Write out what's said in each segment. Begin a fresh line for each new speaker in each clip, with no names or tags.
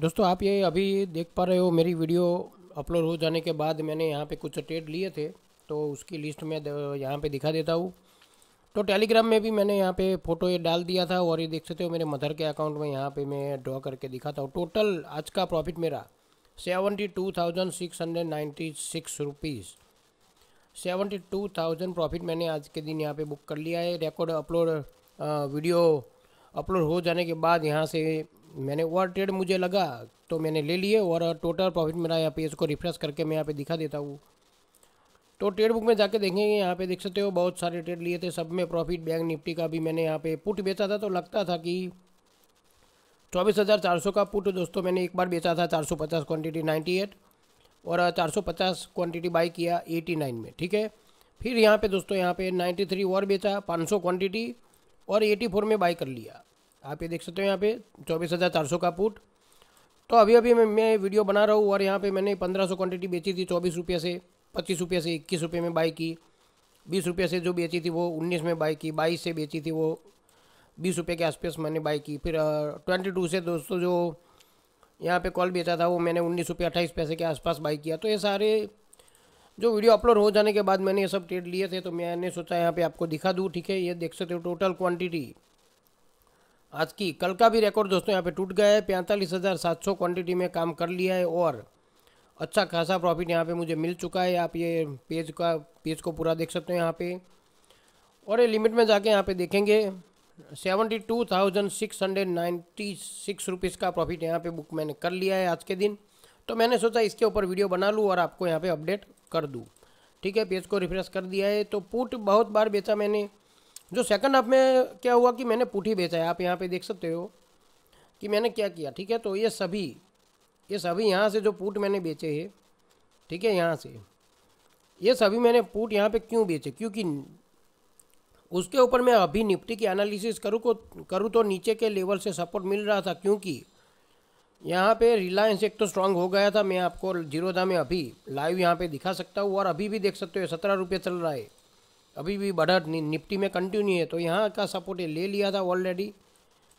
दोस्तों आप ये अभी देख पा रहे हो मेरी वीडियो अपलोड हो जाने के बाद मैंने यहाँ पे कुछ ट्रेड लिए थे तो उसकी लिस्ट में यहाँ पे दिखा देता हूँ तो टेलीग्राम में भी मैंने यहाँ पे फ़ोटो ये डाल दिया था और ये देख सकते हो मेरे मदर के अकाउंट में यहाँ पे मैं ड्रॉ करके दिखाता हूँ टोटल आज का प्रॉफिट मेरा seventy two thousand six hundred ninety six rupees seventy two thousand profit मैंने आज के दिन यहाँ पे बुक कर लिया है रिकॉर्ड अपलोड वीडियो अपलोड हो जाने के बाद यहाँ से मैंने ओवर ट्रेड मुझे लगा तो मैंने ले लिए और टोटल प्रॉफिट मेरा यहाँ पे इसको रिफ्रेश करके मैं यहाँ पे दिखा देता हूँ तो ट्रेड बुक में जाके देखेंगे यहाँ पे देख सकते हो बहुत सारे ट्रेड लिए थे सब में प्रॉफिट बैंक निफ्टी का भी मैंने यहाँ पे पुट बेचा था तो लगता था कि चौबीस हज़ार चार सौ का पुट दोस्तों मैंने एक बार बेचा था चार सौ पचास क्वान्टिटी नाइन्टी एट और चार सौ पचास क्वान्टिटी बाई किया एटी नाइन में ठीक है फिर यहाँ पर दोस्तों यहाँ पर नाइन्टी थ्री और बेचा पाँच सौ क्वान्टिटी और एटी फोर में बाई कर लिया आप ये देख सकते हो यहाँ पे चौबीस हज़ार चार सौ का पुट तो अभी अभी मैं मैं वीडियो बना रहा हूँ और यहाँ पे मैंने पंद्रह सौ क्वान्टिटी बेची थी चौबीस रुपये से पच्चीस रुपये से इक्कीस रुपये में बाई की बीस रुपये से जो बेची थी वो उन्नीस में बाई की बाईस से बेची थी वो बीस रुपये के आसपास मैंने बाई की फिर ट्वेंटी टू से दोस्तों जो यहाँ पे कॉल बेचा था वो मैंने उन्नीस रुपये अट्ठाईस पैसे के आसपास बाई किया तो ये सारे जो वीडियो अपलोड हो जाने के बाद मैंने ये सब ट्रेड लिए थे तो मैंने सोचा यहाँ पे आपको दिखा दूँ ठीक है ये देख सकते हो टोटल क्वांटिटी आज की कल का भी रिकॉर्ड दोस्तों यहाँ पे टूट गया है पैंतालीस हज़ार सात सौ क्वान्टिटी में काम कर लिया है और अच्छा खासा प्रॉफिट यहाँ पे मुझे मिल चुका है आप ये पेज का पेज को पूरा देख सकते हो यहाँ पे और ये लिमिट में जाके यहाँ पे देखेंगे seventy two thousand six hundred ninety six rupees का प्रॉफिट यहाँ पे बुक मैंने कर लिया है आज के दिन तो मैंने सोचा इसके ऊपर वीडियो बना लूँ और आपको यहाँ पर अपडेट कर दूँ ठीक है पेज को रिफ्रेश कर दिया है तो पुट बहुत बार बेचा मैंने जो सेकंड हाफ में क्या हुआ कि मैंने पुठी बेचा है आप यहाँ पे देख सकते हो कि मैंने क्या किया ठीक है तो ये सभी ये सभी यहाँ से जो पुट मैंने बेचे है ठीक है यहाँ से ये सभी मैंने पुट यहाँ पे क्यों बेचे क्योंकि उसके ऊपर मैं अभी निफ्टी की एनालिसिस करूँ को करूँ तो नीचे के लेवल से सपोर्ट मिल रहा था क्योंकि यहाँ पे रिलायंस एक तो स्ट्रांग हो गया था मैं आपको जीरोधा में अभी लाइव यहाँ पे दिखा सकता हूँ और अभी भी देख सकते हो सत्रह रुपये चल रहा है अभी भी बढ़त निफ्टी में कंटिन्यू है तो यहाँ का सपोर्ट ले लिया था ऑलरेडी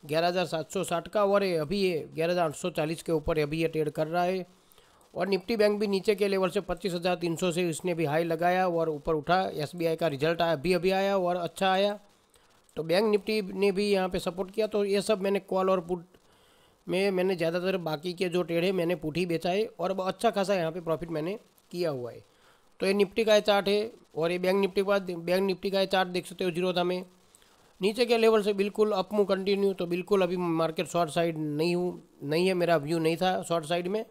ग्यारह हज़ार सात सौ साठ का और अभी ये ग्यारह हज़ार आठ सौ चालीस के ऊपर अभी ये ट्रेड कर रहा है और निफ्टी बैंक भी नीचे के लेवल से पच्चीस हज़ार तीन सौ से इसने भी हाई लगाया और ऊपर उठा एसबीआई का रिजल्ट आया अभी अभी आया और अच्छा आया तो बैंक निफ्टी ने भी यहाँ पे सपोर्ट किया तो ये सब मैंने कॉल और पुट में मैंने ज़्यादातर बाकी के जो ट्रेड है मैंने पुट ही बेचा है और अच्छा खासा यहाँ पर प्रॉफिट मैंने किया हुआ है तो ये निफ्टी का चार्ट है और ये बैंक निफ्टी के बाद बैंक निफ्टी का चार्ट देख सकते हो जीरो था में नीचे के लेवल से बिल्कुल अप मू कंटिन्यू तो बिल्कुल अभी मार्केट शॉर्ट साइड नहीं हूँ नहीं है मेरा व्यू नहीं था शॉर्ट साइड में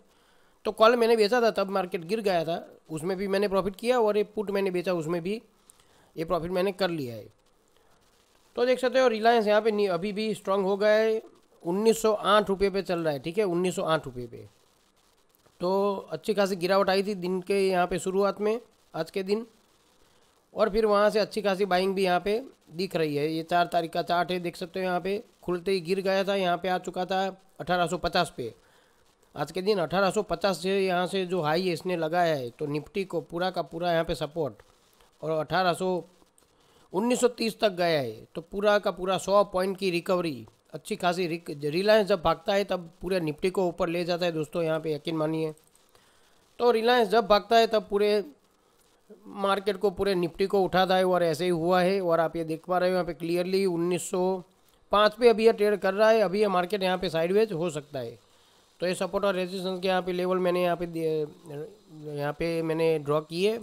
तो कॉल मैंने बेचा था तब मार्केट गिर गया था उसमें भी मैंने प्रॉफिट किया और ये पुट मैंने बेचा उसमें भी ये प्रॉफिट मैंने कर लिया है तो देख सकते हो रिलायंस यहाँ पे अभी भी स्ट्रांग हो गया है उन्नीस सौ पे चल रहा है ठीक है उन्नीस सौ पे तो अच्छी खासी गिरावट आई थी दिन के यहाँ पे शुरुआत में आज के दिन और फिर वहाँ से अच्छी खासी बाइंग भी यहाँ पे दिख रही है ये चार तारीख का चार्ट है देख सकते हो यहाँ पे खुलते ही गिर गया था यहाँ पे आ चुका था 1850 पे आज के दिन 1850 से यहाँ से जो हाई है इसने लगाया है तो निफ्टी को पूरा का पूरा यहाँ पे सपोर्ट और अठारह 1930 तक गया है तो पूरा का पूरा सौ पॉइंट की रिकवरी अच्छी खासी रिलायंस जब भागता है तब पूरे निफ्टी को ऊपर ले जाता है दोस्तों यहाँ पे यकीन मानिए तो रिलायंस जब भागता है तब पूरे मार्केट को पूरे निफ्टी को उठाता है और ऐसे ही हुआ है और आप ये देख पा रहे हो यहाँ पे क्लियरली उन्नीस पाँच पे अभी यह ट्रेड कर रहा है अभी यह मार्केट यहाँ पर साइडवेज हो सकता है तो ये सपोर्ट और रेजिस्टेंस के यहाँ पर लेवल मैंने यहाँ पे यहाँ पर मैंने ड्रॉ किए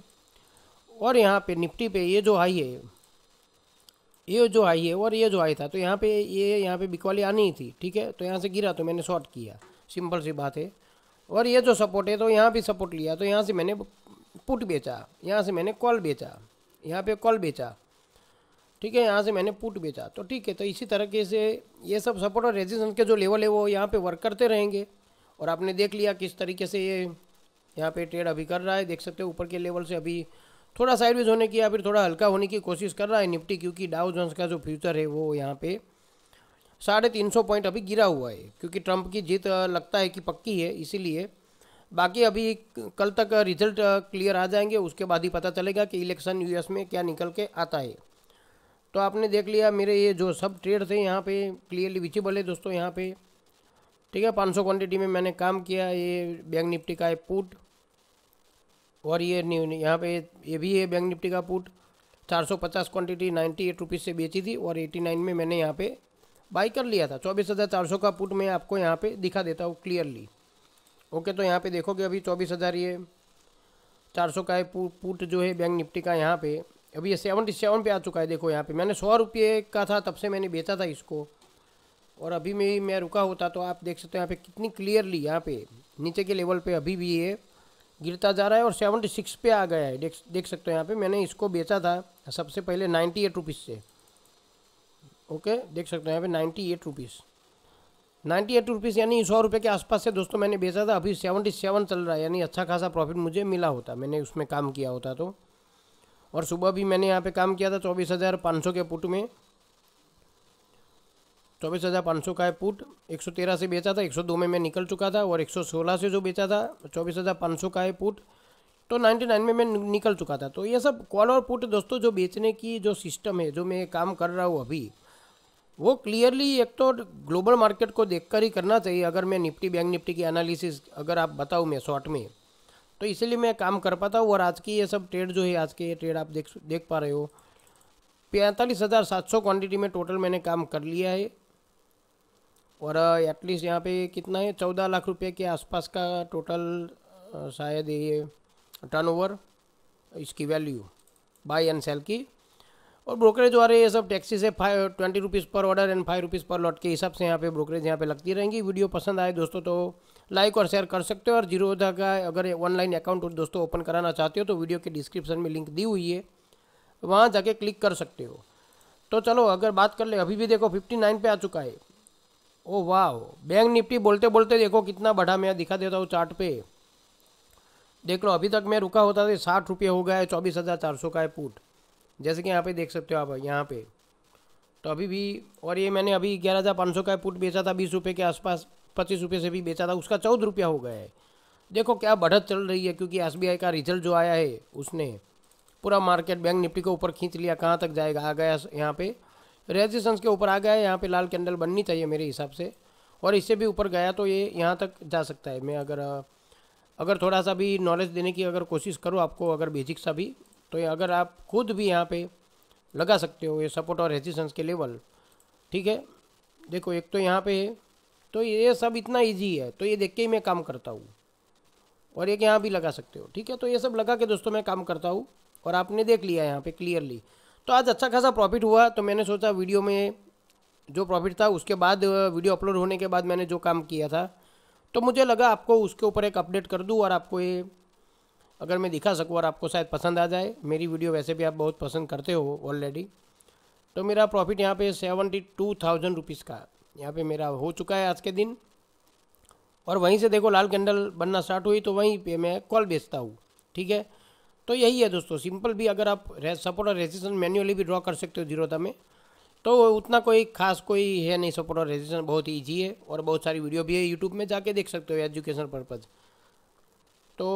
और यहाँ पे निफ्टी पे ये जो हाई है ये जो हाई है और ये जो हाई था तो यहाँ पे ये यहाँ पे बिकवाली आनी ही थी ठीक है तो यहाँ से गिरा तो मैंने शॉर्ट किया सिंपल सी बात है और ये जो सपोर्ट है तो यहाँ भी सपोर्ट लिया तो यहाँ से मैंने पुट बेचा यहाँ से मैंने कॉल बेचा यहाँ पे कॉल बेचा ठीक है यहाँ से मैंने पुट बेचा तो ठीक है तो इसी तरीके से ये सब सपोर्ट और रेजिस्टेंस के जो लेवल है वो यहाँ पर वर्क करते रहेंगे और आपने देख लिया किस तरीके से ये यहाँ पर ट्रेड अभी कर रहा है देख सकते हो ऊपर के लेवल से अभी थोड़ा साइडवेज होने की या फिर थोड़ा हल्का होने की कोशिश कर रहा है निफ्टी क्योंकि डाउ जोन्स का जो फ्यूचर है वो यहाँ पे साढ़े तीन सौ पॉइंट अभी गिरा हुआ है क्योंकि ट्रंप की जीत लगता है कि पक्की है इसीलिए बाकी अभी कल तक रिजल्ट क्लियर आ जाएंगे उसके बाद ही पता चलेगा कि इलेक्शन यूएस में क्या निकल के आता है तो आपने देख लिया मेरे ये जो सब ट्रेड थे यहाँ पे क्लियरली विचिबल है दोस्तों यहाँ पे ठीक है 500 क्वांटिटी में मैंने काम किया ये बैंक निफ्टी का है पुट और ये न्यू यहाँ पे ये भी है बैंक निफ्टी का पुट 450 क्वांटिटी 98 एट से बेची थी और 89 में मैंने यहाँ पे बाई कर लिया था 24,400 का पुट मैं आपको यहाँ पे दिखा देता हूँ क्लियरली ओके तो यहाँ पे देखोगे अभी 24,000 ये 400 का है पुट जो है बैंक निफ्टी का यहाँ पे अभी ये सेवनटी सेवन पे आ चुका है देखो यहाँ पे मैंने सौ रुपये का था तब से मैंने बेचा था इसको और अभी में मैं रुका होता तो आप देख सकते हो यहाँ पर कितनी क्लियरली यहाँ पर नीचे के लेवल पर अभी भी ये गिरता जा रहा है और सेवेंटी सिक्स पे आ गया है देख देख सकते हो यहाँ पे मैंने इसको बेचा था सबसे पहले नाइन्टी एट रुपीज़ से ओके देख सकते हो यहाँ पे ninety eight rupees ninety eight rupees यानी सौ रुपये के आसपास से दोस्तों मैंने बेचा था अभी सेवनटी सेवन चल रहा है यानी अच्छा खासा प्रॉफिट मुझे मिला होता मैंने उसमें काम किया होता तो और सुबह भी मैंने यहाँ पे काम किया था चौबीस हज़ार पाँच सौ के पुट में चौबीस हज़ार पाँच सौ का है पुट एक सौ तेरह से बेचा था एक सौ दो में मैं निकल चुका था और एक सौ सोलह से जो बेचा था चौबीस हज़ार पाँच सौ का है पुट तो नाइन्टी नाइन में मैं निकल चुका था तो ये सब कॉल और पुट दोस्तों जो बेचने की जो सिस्टम है जो मैं काम कर रहा हूँ अभी वो क्लियरली एक तो ग्लोबल मार्केट को देख ही करना चाहिए अगर मैं निफ्टी बैंक निफ्टी की एनालिसिस अगर आप बताऊँ मैं शॉर्ट में तो इसीलिए मैं काम कर पाता हूँ और आज की ये सब ट्रेड जो है आज के ये ट्रेड आप देख देख पा रहे हो पैंतालीस हज़ार सात सौ क्वान्टिटी में टोटल मैंने काम कर लिया है और एटलीस्ट यहाँ पे कितना है चौदह लाख रुपए के आसपास का टोटल शायद ये टर्नओवर इसकी वैल्यू बाय एंड सेल की और ब्रोकरेज वाले ये सब टैक्सी से फाइव ट्वेंटी रुपीज़ पर ऑर्डर एंड फाइव रुपीज़ पर लॉट के हिसाब से यहाँ पे ब्रोकरेज यहाँ पे लगती रहेंगी वीडियो पसंद आए दोस्तों तो लाइक और शेयर कर सकते हो और जीरो का अगर ऑनलाइन अकाउंट दोस्तों ओपन कराना चाहते हो तो वीडियो के डिस्क्रिप्शन में लिंक दी हुई है वहाँ जाके क्लिक कर सकते हो तो चलो अगर बात कर ले अभी भी देखो फिफ्टी नाइन पे आ चुका है ओ वाह बैंक निफ्टी बोलते बोलते देखो कितना बढ़ा मैं दिखा देता हूँ चार्ट पे देख लो अभी तक मैं रुका होता था साठ रुपये हो गया है चौबीस हज़ार चार सौ का है पुट जैसे कि यहाँ पे देख सकते हो आप यहाँ पे तो अभी भी और ये मैंने अभी ग्यारह हज़ार पाँच सौ का पुट बेचा था बीस रुपये के आसपास पच्चीस रुपये से भी बेचा था उसका चौदह रुपया हो गया है देखो क्या बढ़त चल रही है क्योंकि एस का रिजल्ट जो आया है उसने पूरा मार्केट बैंक निफ्टी को ऊपर खींच लिया कहाँ तक जाएगा आ गया यहाँ पर रेजिस्टेंस के ऊपर आ गया है यहाँ पे लाल कैंडल बननी चाहिए मेरे हिसाब से और इससे भी ऊपर गया तो ये यहाँ तक जा सकता है मैं अगर अगर थोड़ा सा भी नॉलेज देने की अगर कोशिश करूँ आपको अगर बेसिक सा भी तो अगर आप खुद भी यहाँ पे लगा सकते हो ये सपोर्ट और रेजिस्टेंस के लेवल ठीक है देखो एक तो यहाँ पर है तो ये सब इतना ईजी है तो ये देख के ही मैं काम करता हूँ और एक यहाँ भी लगा सकते हो ठीक है तो ये सब लगा के दोस्तों मैं काम करता हूँ और आपने देख लिया यहाँ पे क्लियरली तो आज अच्छा खासा प्रॉफिट हुआ तो मैंने सोचा वीडियो में जो प्रॉफिट था उसके बाद वीडियो अपलोड होने के बाद मैंने जो काम किया था तो मुझे लगा आपको उसके ऊपर एक अपडेट कर दूँ और आपको ये अगर मैं दिखा सकूँ और आपको शायद पसंद आ जाए मेरी वीडियो वैसे भी आप बहुत पसंद करते हो ऑलरेडी तो मेरा प्रॉफिट यहाँ पे सेवेंटी टू थाउजेंड रुपीज़ का यहाँ पे मेरा हो चुका है आज के दिन और वहीं से देखो लाल कैंडल बनना स्टार्ट हुई तो वहीं पे मैं कॉल बेचता हूँ ठीक है तो यही है दोस्तों सिंपल भी अगर आप सपोर्ट और रेजिस्टेंस मैन्युअली भी ड्रॉ कर सकते हो जीरोधा में तो उतना कोई खास कोई है नहीं सपोर्ट और रेजिस्टेंस बहुत ही ईजी है और बहुत सारी वीडियो भी है यूट्यूब में जाके देख सकते हो एजुकेशन पर्पज़ तो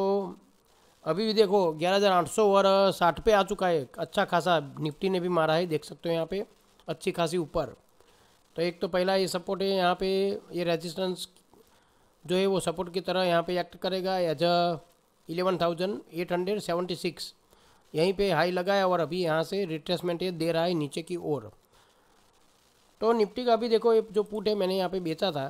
अभी भी देखो सौ और साठ पे आ चुका है अच्छा खासा निफ्टी ने भी मारा है देख सकते हो यहाँ पे अच्छी खासी ऊपर तो एक तो पहला ये सपोर्ट है यहाँ पे ये रेजिस्टेंस जो है वो सपोर्ट की तरह यहाँ पे एक्ट करेगा as a eleven thousand eight hundred seventy six यहीं पे हाई लगा है और अभी यहाँ से रिट्रेसमेंट ये दे रहा है नीचे की ओर तो निफ्टी का भी देखो ये जो पुट है मैंने यहाँ पे बेचा था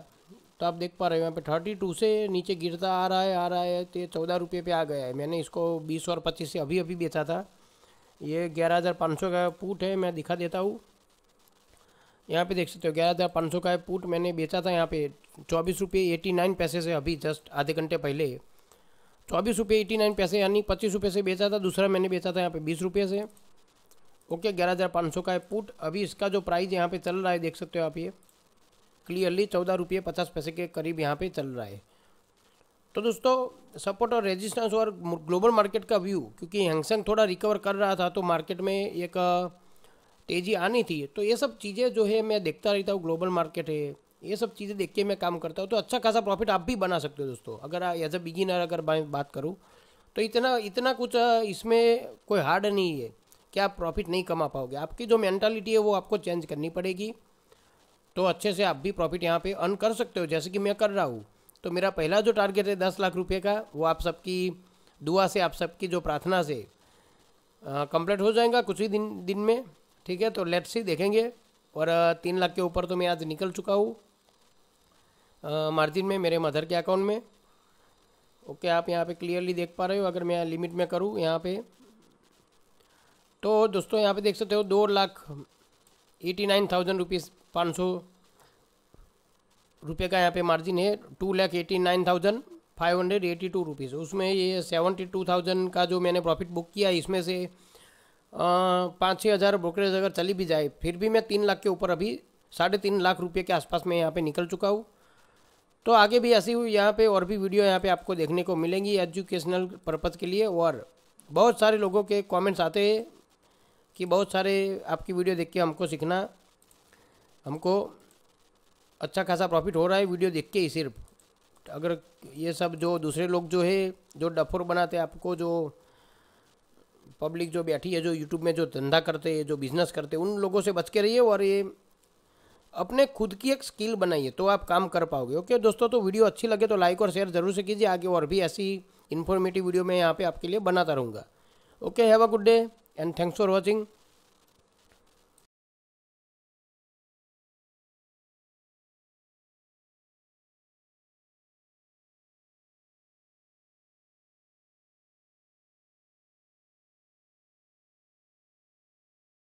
तो आप देख पा रहे हो यहाँ पे थर्टी टू से नीचे गिरता आ रहा है आ रहा है तो ये चौदह रुपये पे आ गया है मैंने इसको बीस और पच्चीस से अभी अभी बेचा था ये ग्यारह हज़ार पाँच सौ का पुट है मैं दिखा देता हूँ यहाँ पे देख सकते हो ग्यारह हज़ार पाँच सौ का पुट मैंने बेचा था यहाँ पे चौबीस रुपये एटी नाइन पैसे से अभी जस्ट आधे घंटे पहले चौबीस रुपये एटी नाइन पैसे यानी पच्चीस रुपये से बेचा था दूसरा मैंने बेचा था यहाँ पे बीस रुपये से ओके ग्यारह हज़ार पाँच सौ का है पुट अभी इसका जो प्राइस यहाँ पे चल रहा है देख सकते हो आप ये क्लियरली चौदह रुपये पचास पैसे के करीब यहाँ पे चल रहा है तो दोस्तों सपोर्ट और रेजिस्टेंस और ग्लोबल मार्केट का व्यू क्योंकि हैंगसंग थोड़ा रिकवर कर रहा था तो मार्केट में एक तेज़ी आनी थी तो ये सब चीज़ें जो है मैं देखता रहता हूँ ग्लोबल मार्केट है ये सब चीज़ें देख के मैं काम करता हूँ तो अच्छा खासा प्रॉफिट आप भी बना सकते हो दोस्तों अगर एज अ बिगिनर अगर मैं बात करूँ तो इतना इतना कुछ इसमें कोई हार्ड नहीं है कि आप प्रॉफिट नहीं कमा पाओगे आपकी जो मैंटालिटी है वो आपको चेंज करनी पड़ेगी तो अच्छे से आप भी प्रॉफिट यहाँ पे अर्न कर सकते हो जैसे कि मैं कर रहा हूँ तो मेरा पहला जो टारगेट है दस लाख रुपये का वो आप सबकी दुआ से आप सबकी जो प्रार्थना से कंप्लीट हो जाएगा कुछ ही दिन दिन में ठीक है तो लेट्स ही देखेंगे और तीन लाख के ऊपर तो मैं आज निकल चुका हूँ मार्जिन में मेरे मदर के अकाउंट में ओके आप यहाँ पे क्लियरली देख पा रहे हो अगर मैं लिमिट में करूँ यहाँ पे तो दोस्तों यहाँ पे देख सकते हो दो lakh eighty nine thousand rupees पाँच सौ रुपये का यहाँ पे मार्जिन है two lakh eighty nine thousand five hundred eighty two rupees उसमें ये सेवेंटी टू थाउजेंड का जो मैंने प्रॉफिट बुक किया इसमें से पाँच छः हज़ार ब्रोकरेज अगर चली भी जाए फिर भी मैं तीन लाख के ऊपर अभी साढ़े तीन लाख रुपये के आसपास मैं यहाँ पे निकल चुका हूँ तो आगे भी ऐसी हुई यहाँ पे और भी वीडियो यहाँ पे आपको देखने को मिलेंगी एजुकेशनल पर्पज़ के लिए और बहुत सारे लोगों के कमेंट्स आते हैं कि बहुत सारे आपकी वीडियो देख के हमको सीखना हमको अच्छा खासा प्रॉफिट हो रहा है वीडियो देख के ही सिर्फ अगर ये सब जो दूसरे लोग जो है जो डफोर बनाते हैं आपको जो पब्लिक जो बैठी है जो यूट्यूब में जो धंधा करते हैं जो बिज़नेस करते हैं उन लोगों से बच के रहिए और ये अपने खुद की एक स्किल बनाइए तो आप काम कर पाओगे ओके दोस्तों तो वीडियो अच्छी लगे तो लाइक और शेयर जरूर से कीजिए आगे और भी ऐसी इन्फॉर्मेटिव वीडियो मैं यहाँ पे आपके लिए बनाता रहूँगा okay have a good day and thanks for watching